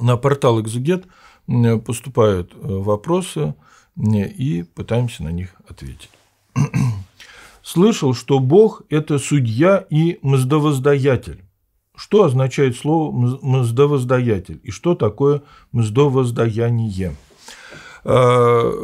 На портал «Экзугет» поступают э, вопросы, и пытаемся на них ответить. Слышал, что Бог – это судья и мздовоздаятель. Что означает слово «мздовоздаятель» и что такое мздовоздаяние? Э,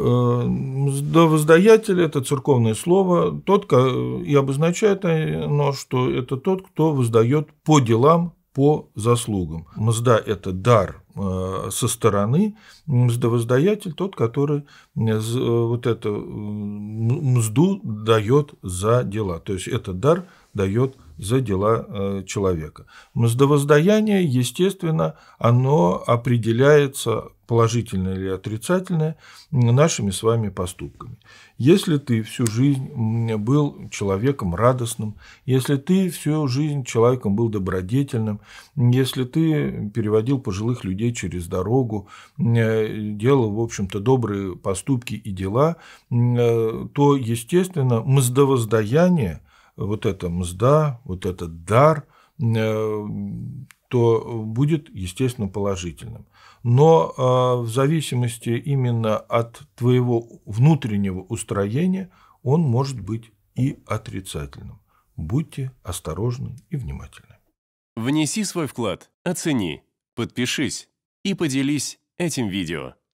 э, мздовоздаятель – это церковное слово, тот, и обозначает оно, что это тот, кто воздает по делам, по заслугам. Мзда – это дар – Э, со стороны мздовоздаятель тот, который э, э, вот эту мзду дает за дела. То есть это дар дает за дела э, человека. Мздовоздаяние, естественно, оно определяется положительное или отрицательное нашими с вами поступками. Если ты всю жизнь был человеком радостным, если ты всю жизнь человеком был добродетельным, если ты переводил пожилых людей через дорогу, э, делал, в общем-то, добрые поступки и дела, э, то, естественно, мздовоздаяние – вот эта мзда, вот этот дар, э, то будет, естественно, положительным. Но а, в зависимости именно от твоего внутреннего устроения он может быть и отрицательным. Будьте осторожны и внимательны. Внеси свой вклад, оцени, подпишись и поделись этим видео.